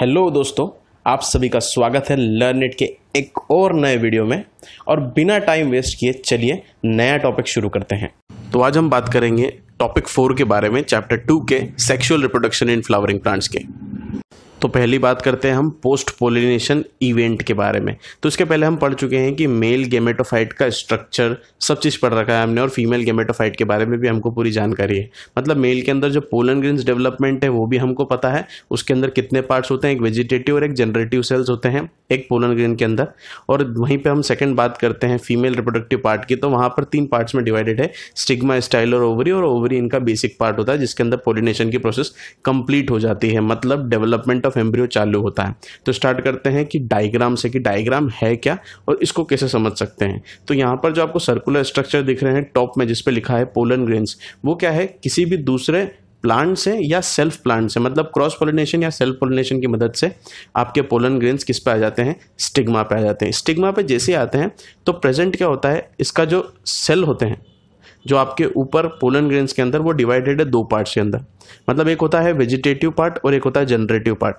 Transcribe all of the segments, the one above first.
hello दोस्तों आप सभी का स्वागत है लर्न इट के एक और नए वीडियो में और बिना टाइम वेस्ट किए चलिए नया टॉपिक शुरू करते हैं तो आज हम बात करेंगे टॉपिक फोर के बारे में चैप्टर टू के sexual reproduction in flowering plants के तो पहली बात करते हैं हम पोस्ट पोलिनेशन इवेंट के बारे में तो इसके पहले हम पढ़ चुके हैं कि मेल गेमेटोफाइट का स्ट्रक्चर सब चीज़ पढ़ रखा है हमने और फीमेल गेमेटोफाइट के बारे में भी हमको पूरी जानकारी है मतलब मेल के अंदर जो पोलन ग्रीन्स डेवलपमेंट है वो भी हमको पता है उसके अंदर कितने पार्ट्स होते हैं एक वेजिटेटिव और एक जनरेटिव सेल्स होते हैं एक पोलन ग्रीन के अंदर और वहीं पर हम सेकेंड बात करते हैं फीमेल रिप्रोडक्टिव पार्ट की तो वहाँ पर तीन पार्ट्स में डिवाइडेड है स्टिग्मा स्टाइल और ओवरी और ओवरी इनका बेसिक पार्ट होता है जिसके अंदर पोलिनेशन की प्रोसेस कंप्लीट हो जाती है मतलब डेवलपमेंट ऑफ एम्ब्रियो चालू होता है तो स्टार्ट करते हैं कि डायग्राम से कि डायग्राम है क्या और इसको कैसे समझ सकते हैं तो यहाँ पर जो आपको सर्कुलर स्ट्रक्चर दिख रहे हैं टॉप में जिसपे लिखा है पोलन ग्रेन्स वो क्या है किसी भी दूसरे प्लांट से या सेल्फ प्लांट से मतलब क्रॉस पोलिनेशन या सेल्फ पोलिनेशन की मदद से आपके पोलन ग्रेन्स किस पे आ जाते हैं स्टिग्मा पे आ जाते हैं स्टिग्मा पे जैसे आते हैं तो प्रेजेंट क्या होता है इसका जो सेल होते हैं जो आपके ऊपर पोलन ग्रेन्स के अंदर वो डिवाइडेड है दो पार्ट्स के अंदर मतलब एक होता है वेजिटेटिव पार्ट और एक होता है जनरेटिव पार्ट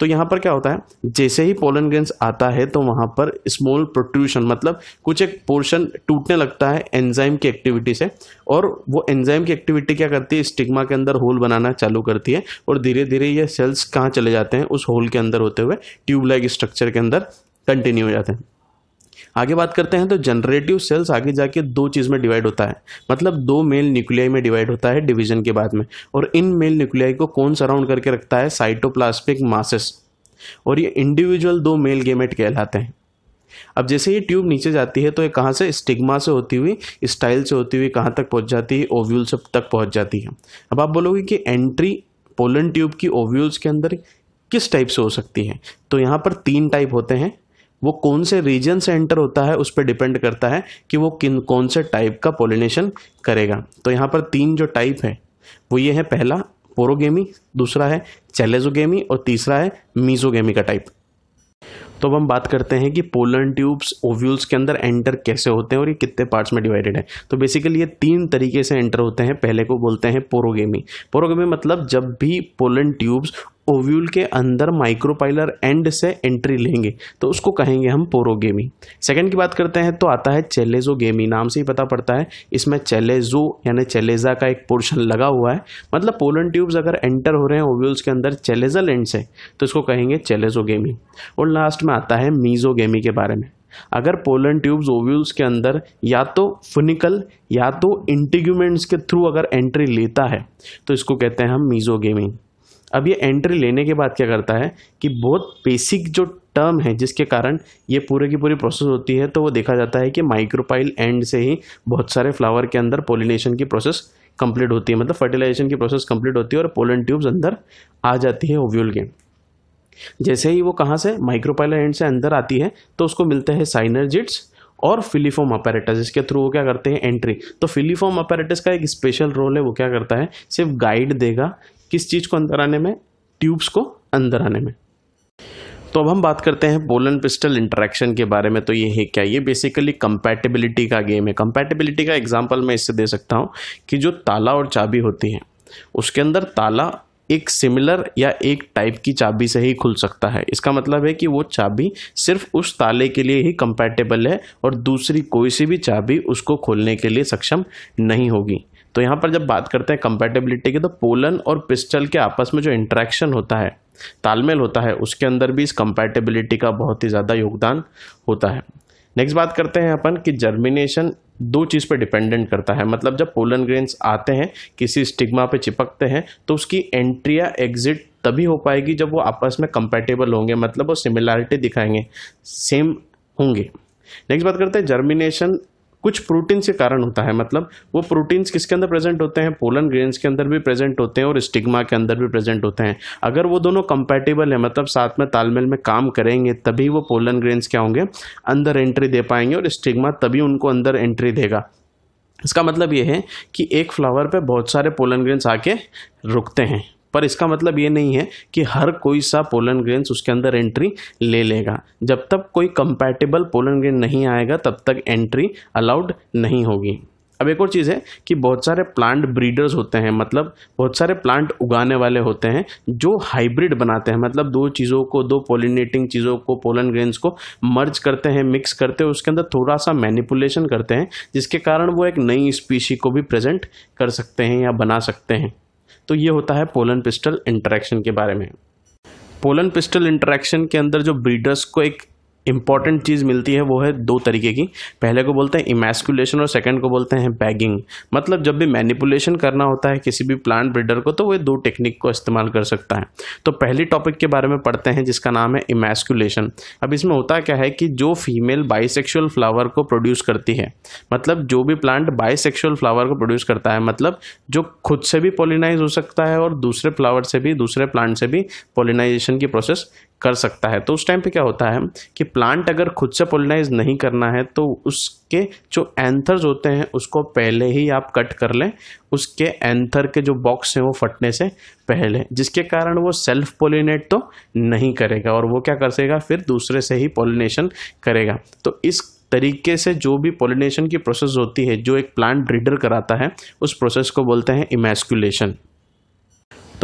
तो यहाँ पर क्या होता है जैसे ही पोलन ग्रेन्स आता है तो वहाँ पर स्मॉल प्रोट्यूशन मतलब कुछ एक पोर्शन टूटने लगता है एंजाइम की एक्टिविटी से और वो एंजाइम की एक्टिविटी क्या करती है स्टिग्मा के अंदर होल बनाना चालू करती है और धीरे धीरे ये सेल्स कहाँ चले जाते हैं उस होल के अंदर होते हुए ट्यूबलाइट स्ट्रक्चर के अंदर कंटिन्यू हो जाते हैं आगे बात करते हैं तो जनरेटिव सेल्स आगे जाके दो चीज़ में डिवाइड होता है मतलब दो मेल न्यूक्लियाई में डिवाइड होता है डिवीजन के बाद में और इन मेल न्यूक्लियाई को कौन सराउंड करके रखता है साइटोप्लास्टिक मासेस और ये इंडिविजुअल दो मेल गेमेट कहलाते हैं अब जैसे ये ट्यूब नीचे जाती है तो ये कहाँ से स्टिग्मा से होती हुई स्टाइल से होती हुई कहाँ तक पहुँच जाती है ओव्यूल से तक पहुँच जाती है अब आप बोलोगे कि एंट्री पोलन ट्यूब की ओव्यूल्स के अंदर किस टाइप से हो सकती है तो यहाँ पर तीन टाइप होते हैं वो कौन से रीजन से एंटर होता है उस पर डिपेंड करता है कि वो किन कौन से टाइप का पोलिनेशन करेगा तो यहाँ पर तीन जो टाइप है वो ये है पहला पोरोगेमी दूसरा है चैलेजोगेमी और तीसरा है मीजोगेमी का टाइप तो अब हम बात करते हैं कि पोलन ट्यूब्स ओव्यूल्स के अंदर एंटर कैसे होते हैं और ये कितने पार्ट्स में डिवाइडेड है तो बेसिकली ये तीन तरीके से एंटर होते हैं पहले को बोलते हैं पोरोगेमी पोरोगेमी मतलब जब भी पोलन ट्यूब्स ओव्यूल के अंदर माइक्रोपाइलर एंड से एंट्री लेंगे तो उसको कहेंगे हम पोरोगेमी सेकंड की बात करते हैं तो आता है चेलेजो गेमी नाम से ही पता पड़ता है इसमें चेलेजो यानी चेलेजा का एक पोर्शन लगा हुआ है मतलब पोलन ट्यूब्स अगर एंटर हो रहे हैं ओव्यूल्स के अंदर चेलेजल एंड से तो इसको कहेंगे चेलेजोगेमी और लास्ट में आता है मीजोगेमी के बारे में अगर पोलन ट्यूब्स ओव्यूल्स के अंदर या तो फुनिकल या तो इंटिग्यूमेंट्स के थ्रू अगर एंट्री लेता है तो इसको कहते हैं हम गेमिंग अब ये एंट्री लेने के बाद क्या करता है कि बहुत बेसिक जो टर्म है जिसके कारण ये पूरे की पूरी प्रोसेस होती है तो वो देखा जाता है कि माइक्रोपाइल एंड से ही बहुत सारे फ्लावर के अंदर पोलिनेशन की प्रोसेस कंप्लीट होती है मतलब फर्टिलाइजेशन की प्रोसेस कंप्लीट होती है और पोलन ट्यूब्स अंदर आ जाती है ओव्यूल के जैसे ही वो कहाँ से माइक्रोपाइल एंड से अंदर आती है तो उसको मिलते हैं साइनर्जिट्स और फिलीफॉर्म अपेरेटस इसके थ्रू वो क्या करते हैं एंट्री तो फिलीफॉर्म अपेरेटस का एक स्पेशल रोल है वो क्या करता है सिर्फ गाइड देगा किस चीज़ को अंदर आने में ट्यूब्स को अंदर आने में तो अब हम बात करते हैं बोलन पिस्टल इंटरेक्शन के बारे में तो ये है क्या ये बेसिकली कंपैटिबिलिटी का गेम है कंपैटिबिलिटी का एग्जांपल मैं इससे दे सकता हूँ कि जो ताला और चाबी होती है उसके अंदर ताला एक सिमिलर या एक टाइप की चाबी से ही खुल सकता है इसका मतलब है कि वो चाबी सिर्फ उस ताले के लिए ही कंपैटिबल है और दूसरी कोई सी भी चाबी उसको खोलने के लिए सक्षम नहीं होगी तो यहाँ पर जब बात करते हैं कंपेटेबिलिटी की तो पोलन और पिस्टल के आपस में जो इंट्रैक्शन होता है तालमेल होता है उसके अंदर भी इस कंपेटेबिलिटी का बहुत ही ज़्यादा योगदान होता है नेक्स्ट बात करते हैं अपन कि जर्मिनेशन दो चीज़ पर डिपेंडेंट करता है मतलब जब पोलन ग्रेन्स आते हैं किसी स्टिग्मा पे चिपकते हैं तो उसकी एंट्री या एग्जिट तभी हो पाएगी जब वो आपस में कंपेटेबल होंगे मतलब वो सिमिलैरिटी दिखाएंगे सेम होंगे नेक्स्ट बात करते हैं जर्मिनेशन कुछ प्रोटीन्स के कारण होता है मतलब वो प्रोटीन्स किसके अंदर प्रेजेंट होते हैं पोलन ग्रेन्स के अंदर भी प्रेजेंट होते हैं और स्टिग्मा के अंदर भी प्रेजेंट होते हैं अगर वो दोनों कंपेटेबल है मतलब साथ में तालमेल में काम करेंगे तभी वो पोलन ग्रेन्स क्या होंगे अंदर एंट्री दे पाएंगे और स्टिग्मा तभी उनको अंदर एंट्री देगा इसका मतलब ये है कि एक फ्लावर पे बहुत सारे पोलन ग्रेन्स आके रुकते हैं पर इसका मतलब ये नहीं है कि हर कोई सा पोलन ग्रेन्स उसके अंदर एंट्री ले लेगा जब तक कोई कंपैटिबल पोलन ग्रेन नहीं आएगा तब तक एंट्री अलाउड नहीं होगी अब एक और चीज़ है कि बहुत सारे प्लांट ब्रीडर्स होते हैं मतलब बहुत सारे प्लांट उगाने वाले होते हैं जो हाइब्रिड बनाते हैं मतलब दो चीज़ों को दो पोलिनेटिंग चीज़ों को पोलन ग्रेन्स को मर्ज करते हैं मिक्स करते हैं उसके अंदर थोड़ा सा मैनिपुलेशन करते हैं जिसके कारण वो एक नई स्पीशी को भी प्रेजेंट कर सकते हैं या बना सकते हैं तो ये होता है पोलन पिस्टल इंटरेक्शन के बारे में पोलन पिस्टल इंटरेक्शन के अंदर जो ब्रीडर्स को एक इम्पॉर्टेंट चीज़ मिलती है वो है दो तरीके की पहले को बोलते हैं इमेस्कुलेशन और सेकंड को बोलते हैं बैगिंग मतलब जब भी मैनिपुलेशन करना होता है किसी भी प्लांट ब्रिडर को तो वह दो टेक्निक को इस्तेमाल कर सकता है तो पहली टॉपिक के बारे में पढ़ते हैं जिसका नाम है इमेस्कुलेशन अब इसमें होता क्या है कि जो फीमेल बाइसेक्शुअल फ्लावर को प्रोड्यूस करती है मतलब जो भी प्लांट बाइसेक्शुअल फ्लावर को प्रोड्यूस करता है मतलब जो खुद से भी पोलिनाइज हो सकता है और दूसरे फ्लावर से भी दूसरे प्लांट से भी पोलिनाइजेशन की प्रोसेस कर सकता है तो उस टाइम पे क्या होता है कि प्लांट अगर खुद से पोलिनाइज नहीं करना है तो उसके जो एंथर्स होते हैं उसको पहले ही आप कट कर लें उसके एंथर के जो बॉक्स हैं वो फटने से पहले जिसके कारण वो सेल्फ पोलिनेट तो नहीं करेगा और वो क्या कर सकेगा फिर दूसरे से ही पोलिनेशन करेगा तो इस तरीके से जो भी पोलिनेशन की प्रोसेस होती है जो एक प्लांट ब्रीडर कराता है उस प्रोसेस को बोलते हैं इमेस्कुलेशन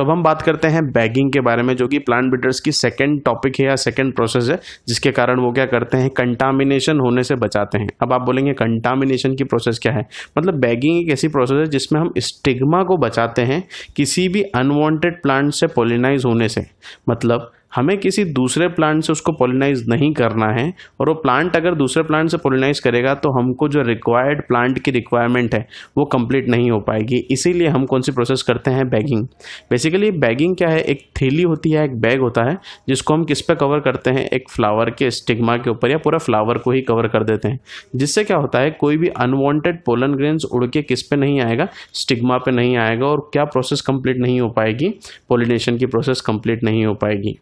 तो अब हम बात करते हैं बैगिंग के बारे में जो कि प्लांट ब्रीडर्स की सेकेंड टॉपिक है या सेकेंड प्रोसेस है जिसके कारण वो क्या करते हैं कंटामिनेशन होने से बचाते हैं अब आप बोलेंगे कंटामिनेशन की प्रोसेस क्या है मतलब बैगिंग एक ऐसी प्रोसेस है जिसमें हम स्टिग्मा को बचाते हैं किसी भी अनवांटेड प्लांट से पोलिनाइज होने से मतलब हमें किसी दूसरे प्लांट से उसको पोलिनाइज नहीं करना है और वो प्लांट अगर दूसरे प्लांट से पोलिनाइज करेगा तो हमको जो रिक्वायर्ड प्लांट की रिक्वायरमेंट है वो कंप्लीट नहीं हो पाएगी इसीलिए हम कौन सी प्रोसेस करते हैं बैगिंग बेसिकली बैगिंग क्या है एक थैली होती है एक बैग होता है जिसको हम किस पे कवर करते हैं एक फ्लावर के स्टिग्मा के ऊपर या पूरा फ्लावर को ही कवर कर देते हैं जिससे क्या होता है कोई भी अनवांटेड पोलन ग्रेन्स उड़ के किस पे नहीं आएगा स्टिग्मा पे नहीं आएगा और क्या प्रोसेस कंप्लीट नहीं हो पाएगी पोलिनेशन की प्रोसेस कंप्लीट नहीं हो पाएगी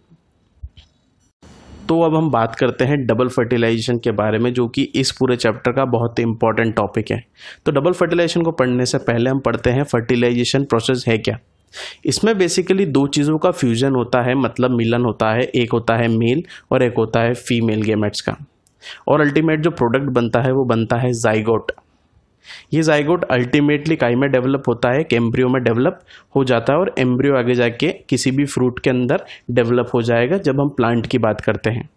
तो अब हम बात करते हैं डबल फर्टिलाइजेशन के बारे में जो कि इस पूरे चैप्टर का बहुत ही इंपॉर्टेंट टॉपिक है तो डबल फर्टिलाइजेशन को पढ़ने से पहले हम पढ़ते हैं फर्टिलाइजेशन प्रोसेस है क्या इसमें बेसिकली दो चीज़ों का फ्यूजन होता है मतलब मिलन होता है एक होता है मेल और एक होता है फीमेल गेमेट्स का और अल्टीमेट जो प्रोडक्ट बनता है वो बनता है जाइगोट ये जाइगोट अल्टीमेटली काई में डेवलप होता है एम्ब्रियो में डेवलप हो जाता है और एम्ब्रियो आगे जाके किसी भी फ्रूट के अंदर डेवलप हो जाएगा जब हम प्लांट की बात करते हैं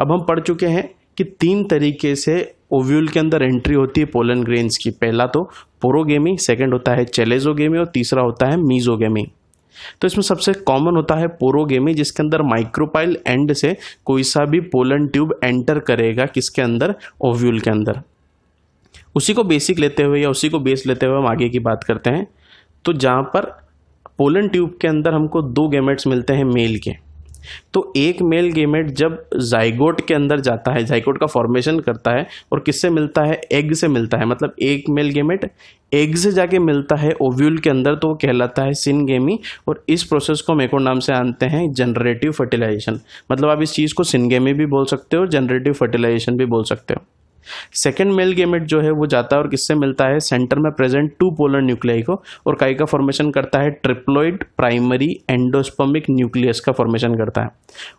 अब हम पढ़ चुके हैं कि तीन तरीके से ओव्यूल के अंदर एंट्री होती है पोलन ग्रेन्स की पहला तो पोरोगेमी सेकेंड होता है चेलेजोगेमी और तीसरा होता है मीजोगेमी तो इसमें सबसे कॉमन होता है पोरोगेमी जिसके अंदर माइक्रोपाइल एंड से कोई सा भी पोलन ट्यूब एंटर करेगा किसके अंदर ओव्यूल के अंदर उसी को बेसिक लेते हुए या उसी को बेस लेते हुए हम आगे की बात करते हैं तो जहाँ पर पोलन ट्यूब के अंदर हमको दो गेमेट्स मिलते हैं मेल के तो एक मेल गेमेट जब जाइगोट के अंदर जाता है जाइगोट का फॉर्मेशन करता है और किससे मिलता है एग से मिलता है मतलब एक मेल गेमेट एग से जाके मिलता है ओव्यूल के अंदर तो वो कहलाता है सिन गेमी और इस प्रोसेस को हम एक और नाम से आनते हैं जनरेटिव फर्टिलाइजेशन मतलब आप इस चीज़ को सिनगेमी भी बोल सकते हो जनरेटिव फर्टिलाइजेशन भी बोल सकते हो सेकेंड मेल गेमेट जो है वो जाता है और किससे मिलता है सेंटर में प्रेजेंट टू पोलर न्यूक्लियाई को और काई का फॉर्मेशन करता है ट्रिप्लोइड प्राइमरी एंडोस्पमिक न्यूक्लियस का फॉर्मेशन करता है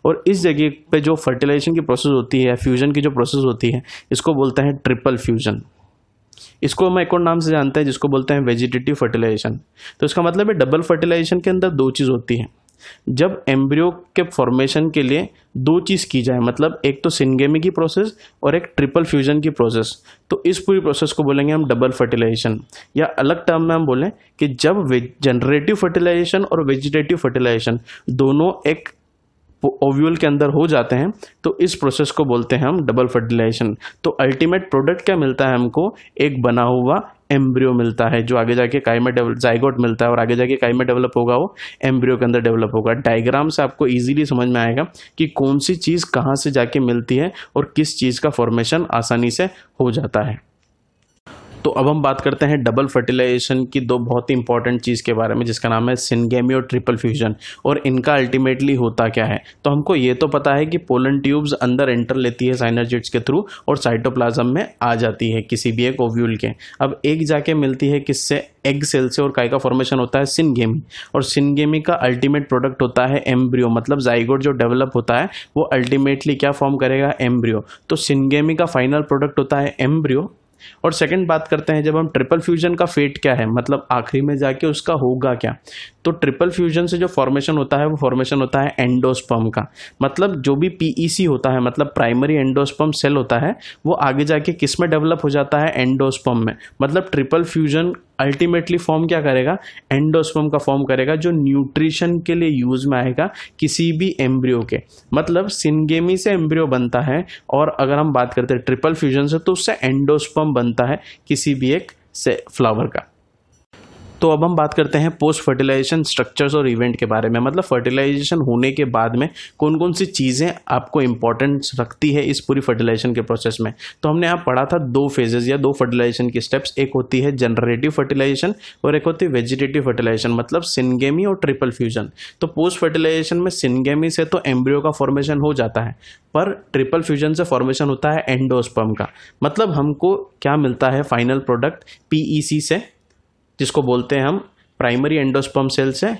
और इस जगह पे जो फर्टिलाइजेशन की प्रोसेस होती है फ्यूजन की जो प्रोसेस होती है इसको बोलते हैं ट्रिपल फ्यूजन इसको हम एक और नाम से जानते हैं जिसको बोलते हैं वेजिटेटिव फर्टिलाइजेशन तो इसका मतलब है डबल फर्टिलाइजेशन के अंदर दो चीज़ होती है जब एम्ब्रियो के फॉर्मेशन के लिए दो चीज़ की जाए मतलब एक तो सिनगेमी की प्रोसेस और एक ट्रिपल फ्यूजन की प्रोसेस तो इस पूरी प्रोसेस को बोलेंगे हम डबल फर्टिलाइजेशन या अलग टर्म में हम बोलें कि जब जनरेटिव फर्टिलाइजेशन और वेजिटेटिव फर्टिलाइजेशन दोनों एक ओव्यूल के अंदर हो जाते हैं तो इस प्रोसेस को बोलते हैं हम डबल फर्टिलाइजेशन तो अल्टीमेट प्रोडक्ट क्या मिलता है हमको एक बना हुआ एम्ब्रियो मिलता है जो आगे जाके काय में डेवलप जाइगोट मिलता है और आगे जाके काय में डेवलप होगा वो एम्ब्रियो के अंदर डेवलप होगा डायग्राम से आपको ईजिली समझ में आएगा कि कौन सी चीज़ कहाँ से जाके मिलती है और किस चीज़ का फॉर्मेशन आसानी से हो जाता है तो अब हम बात करते हैं डबल फर्टिलाइजेशन की दो बहुत ही इंपॉर्टेंट चीज़ के बारे में जिसका नाम है सिनगेमी और ट्रिपल फ्यूजन और इनका अल्टीमेटली होता क्या है तो हमको ये तो पता है कि पोलन ट्यूब्स अंदर एंटर लेती है साइनर्जिट्स के थ्रू और साइटोप्लाज्म में आ जाती है किसी भी एक ओव्यूल के अब एक जाके मिलती है किससे एग सेल से और काय का फॉर्मेशन होता है सिनगेमी और सिनगेमी का अल्टीमेट प्रोडक्ट होता है एम्ब्रियो मतलब जाइगोड जो डेवलप होता है वो अल्टीमेटली क्या फॉर्म करेगा एम्ब्रियो तो सिनगेमी का फाइनल प्रोडक्ट होता है एम्ब्रियो और सेकंड बात करते हैं जब हम ट्रिपल फ्यूजन का फेट क्या है मतलब आखिरी में जाके उसका होगा क्या तो ट्रिपल फ्यूजन से जो फॉर्मेशन होता है वो फॉर्मेशन होता है एंडोस्पम का मतलब जो भी पीईसी e होता है मतलब प्राइमरी एंडोस्पम सेल होता है वो आगे जाके किस में डेवलप हो जाता है एंडोस्पम में मतलब ट्रिपल फ्यूजन अल्टीमेटली फॉर्म क्या करेगा एंडोस्पर्म का फॉर्म करेगा जो न्यूट्रिशन के लिए यूज में आएगा किसी भी एम्ब्रियो के मतलब सिनगेमी से एम्ब्रियो बनता है और अगर हम बात करते हैं ट्रिपल फ्यूजन से तो उससे एंडोस्पर्म बनता है किसी भी एक से फ्लावर का तो अब हम बात करते हैं पोस्ट फर्टिलाइजेशन स्ट्रक्चर्स और इवेंट के बारे में मतलब फर्टिलाइजेशन होने के बाद में कौन कौन सी चीज़ें आपको इंपॉर्टेंस रखती है इस पूरी फर्टिलाइजेशन के प्रोसेस में तो हमने यहाँ पढ़ा था दो फेजेज या दो फर्टिलाइजेशन की स्टेप्स एक होती है जनरेटिव फर्टिलाइजेशन और एक होती है वेजिटेटिव फर्टिलाइजेशन मतलब सिनगेमी और ट्रिपल फ्यूजन तो पोस्ट फर्टिलाइजेशन में सिनगेमी से तो एम्ब्रियो का फॉर्मेशन हो जाता है पर ट्रिपल फ्यूजन से फॉर्मेशन होता है एंडोस्पर्म का मतलब हमको क्या मिलता है फाइनल प्रोडक्ट पीईसी से जिसको बोलते हैं हम प्राइमरी एंडोस्पम सेल से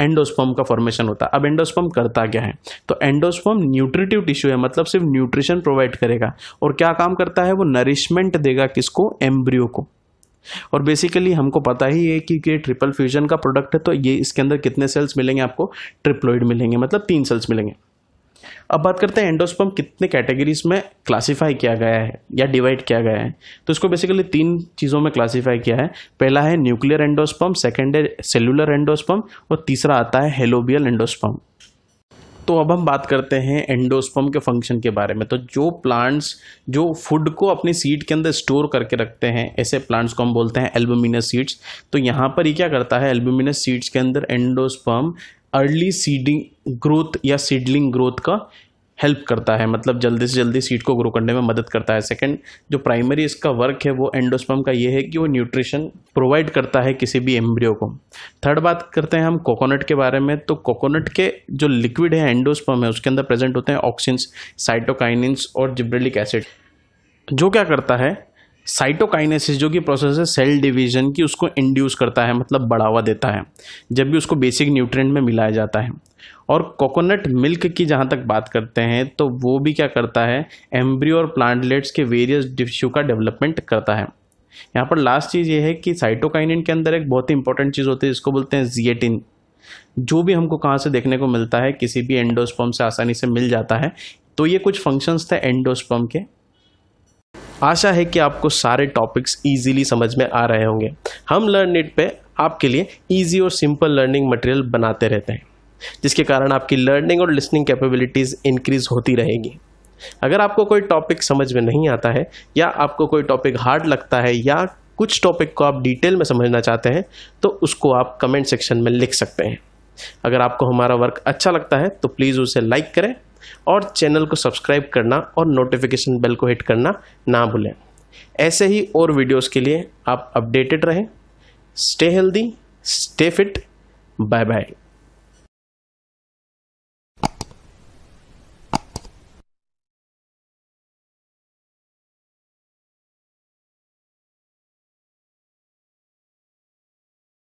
एंडोस्पम का फॉर्मेशन होता है अब एंडोस्पम करता क्या है तो एंडोस्पम न्यूट्रिटिव टिश्यू है मतलब सिर्फ न्यूट्रिशन प्रोवाइड करेगा और क्या काम करता है वो नरिशमेंट देगा किसको एम्ब्रियो को और बेसिकली हमको पता ही है कि ये ट्रिपल फ्यूजन का प्रोडक्ट है तो ये इसके अंदर कितने सेल्स मिलेंगे आपको ट्रिप्लोइड मिलेंगे मतलब तीन सेल्स मिलेंगे अब बात करते हैं एंडोस्पर्म कितने कैटेगरीज में क्लासिफाई किया गया है या डिवाइड किया गया है तो इसको बेसिकली तीन चीज़ों में क्लासिफाई किया है पहला है न्यूक्लियर एंडोस्पर्म सेकेंड है सेलुलर एंडोस्पर्म और तीसरा आता है हेलोबियल एंडोस्पर्म तो अब हम बात करते हैं एंडोस्पर्म के फंक्शन के बारे में तो जो प्लांट्स जो फूड को अपनी सीड के अंदर स्टोर करके रखते हैं ऐसे प्लांट्स को हम बोलते हैं एल्बुमिनस सीड्स तो यहाँ पर ये क्या करता है एल्बुमिनस सीड्स के अंदर एंडोस्पर्म अर्ली सीडिंग ग्रोथ या सीडलिंग ग्रोथ का हेल्प करता है मतलब जल्दी से जल्दी सीड को ग्रो करने में मदद करता है सेकंड जो प्राइमरी इसका वर्क है वो एंडोस्पर्म का ये है कि वो न्यूट्रिशन प्रोवाइड करता है किसी भी एम्ब्रियो को थर्ड बात करते हैं हम कोकोनट के बारे में तो कोकोनट के जो लिक्विड है एंडोस्पर्म है उसके अंदर प्रेजेंट होते हैं ऑक्सीन्स साइटोकाइनिन्स और जिब्रेलिक एसिड जो क्या करता है साइटोकाइनेसिस जो कि प्रोसेस है सेल डिवीजन की उसको इंड्यूस करता है मतलब बढ़ावा देता है जब भी उसको बेसिक न्यूट्रिएंट में मिलाया जाता है और कोकोनट मिल्क की जहाँ तक बात करते हैं तो वो भी क्या करता है एम्ब्रियो और प्लांटलेट्स के वेरियस टिश्यू का डेवलपमेंट करता है यहाँ पर लास्ट चीज़ ये है कि साइटोकाइनिन के अंदर एक बहुत ही इंपॉर्टेंट चीज़ होती है जिसको बोलते हैं जिएटिन जो भी हमको कहाँ से देखने को मिलता है किसी भी एंडोस्पर्म से आसानी से मिल जाता है तो ये कुछ फंक्शंस थे एंडोस्पर्म के आशा है कि आपको सारे टॉपिक्स ईजीली समझ में आ रहे होंगे हम लर्न इट पे आपके लिए ईजी और सिंपल लर्निंग मटेरियल बनाते रहते हैं जिसके कारण आपकी लर्निंग और लिसनिंग कैपेबिलिटीज़ इंक्रीज होती रहेगी अगर आपको कोई टॉपिक समझ में नहीं आता है या आपको कोई टॉपिक हार्ड लगता है या कुछ टॉपिक को आप डिटेल में समझना चाहते हैं तो उसको आप कमेंट सेक्शन में लिख सकते हैं अगर आपको हमारा वर्क अच्छा लगता है तो प्लीज़ उसे लाइक करें और चैनल को सब्सक्राइब करना और नोटिफिकेशन बेल को हिट करना ना भूलें ऐसे ही और वीडियोस के लिए आप अपडेटेड रहें stay healthy stay fit bye bye